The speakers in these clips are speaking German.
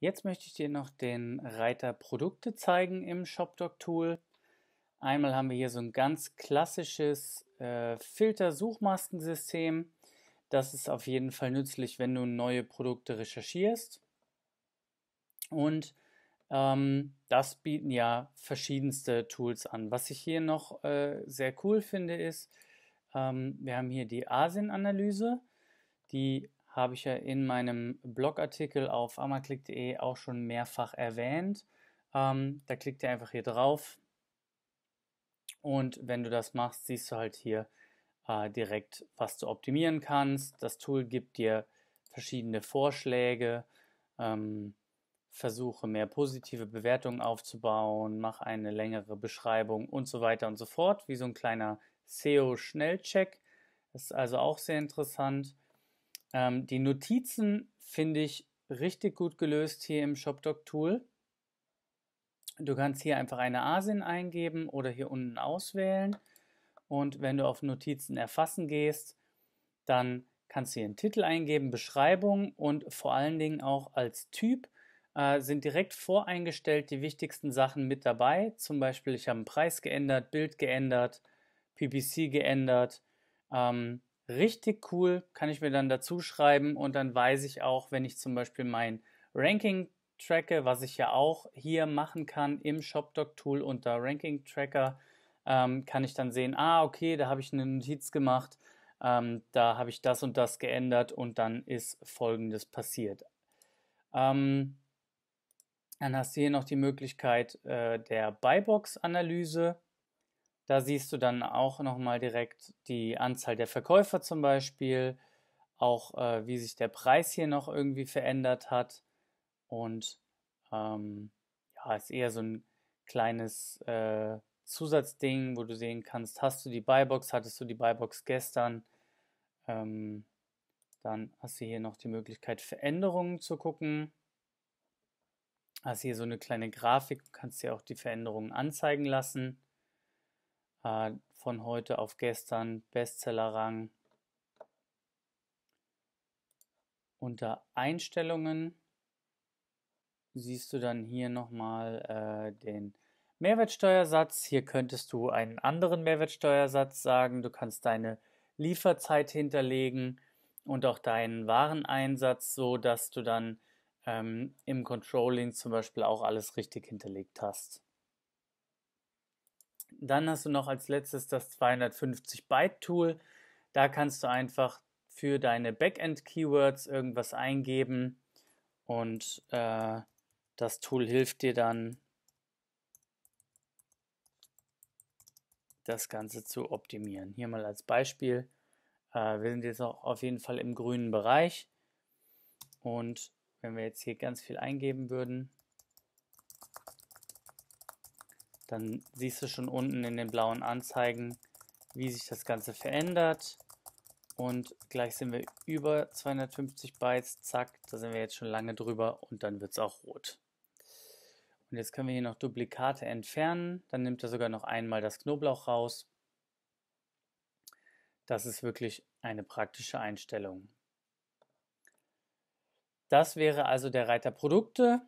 Jetzt möchte ich dir noch den Reiter Produkte zeigen im ShopDoc Tool. Einmal haben wir hier so ein ganz klassisches äh, Filter-Suchmaskensystem. Das ist auf jeden Fall nützlich, wenn du neue Produkte recherchierst. Und ähm, das bieten ja verschiedenste Tools an. Was ich hier noch äh, sehr cool finde, ist, ähm, wir haben hier die Asien-Analyse. Die habe ich ja in meinem Blogartikel auf amaclick.de auch schon mehrfach erwähnt. Ähm, da klickt ihr einfach hier drauf und wenn du das machst, siehst du halt hier äh, direkt, was du optimieren kannst. Das Tool gibt dir verschiedene Vorschläge. Ähm, versuche mehr positive Bewertungen aufzubauen, mach eine längere Beschreibung und so weiter und so fort, wie so ein kleiner SEO-Schnellcheck. Ist also auch sehr interessant. Ähm, die Notizen finde ich richtig gut gelöst hier im ShopDoc Tool. Du kannst hier einfach eine ASIN eingeben oder hier unten auswählen. Und wenn du auf Notizen erfassen gehst, dann kannst du hier einen Titel eingeben, Beschreibung und vor allen Dingen auch als Typ äh, sind direkt voreingestellt die wichtigsten Sachen mit dabei. Zum Beispiel, ich habe einen Preis geändert, Bild geändert, PPC geändert, ähm, richtig cool, kann ich mir dann dazu schreiben und dann weiß ich auch, wenn ich zum Beispiel mein Ranking tracke, was ich ja auch hier machen kann im ShopDoc-Tool unter Ranking Tracker, ähm, kann ich dann sehen, ah, okay, da habe ich eine Notiz gemacht, ähm, da habe ich das und das geändert und dann ist folgendes passiert. Ähm, dann hast du hier noch die Möglichkeit äh, der Buybox-Analyse. Da siehst du dann auch nochmal direkt die Anzahl der Verkäufer zum Beispiel, auch äh, wie sich der Preis hier noch irgendwie verändert hat. Und ähm, ja, ist eher so ein kleines äh, Zusatzding, wo du sehen kannst, hast du die Buybox, hattest du die Buybox gestern. Ähm, dann hast du hier noch die Möglichkeit, Veränderungen zu gucken. Hast hier so eine kleine Grafik, kannst dir auch die Veränderungen anzeigen lassen äh, von heute auf gestern, Bestsellerrang. Unter Einstellungen siehst du dann hier nochmal äh, den Mehrwertsteuersatz. Hier könntest du einen anderen Mehrwertsteuersatz sagen. Du kannst deine Lieferzeit hinterlegen und auch deinen Wareneinsatz, so dass du dann ähm, im Controlling zum Beispiel auch alles richtig hinterlegt hast. Dann hast du noch als letztes das 250-Byte-Tool. Da kannst du einfach für deine Backend-Keywords irgendwas eingeben und äh, das Tool hilft dir dann, das Ganze zu optimieren. Hier mal als Beispiel. Äh, wir sind jetzt auch auf jeden Fall im grünen Bereich und wenn wir jetzt hier ganz viel eingeben würden, dann siehst du schon unten in den blauen Anzeigen, wie sich das Ganze verändert. Und gleich sind wir über 250 Bytes. Zack, da sind wir jetzt schon lange drüber und dann wird es auch rot. Und jetzt können wir hier noch Duplikate entfernen. Dann nimmt er sogar noch einmal das Knoblauch raus. Das ist wirklich eine praktische Einstellung. Das wäre also der Reiter Produkte.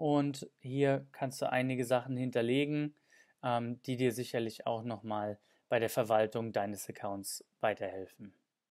Und hier kannst du einige Sachen hinterlegen, ähm, die dir sicherlich auch nochmal bei der Verwaltung deines Accounts weiterhelfen.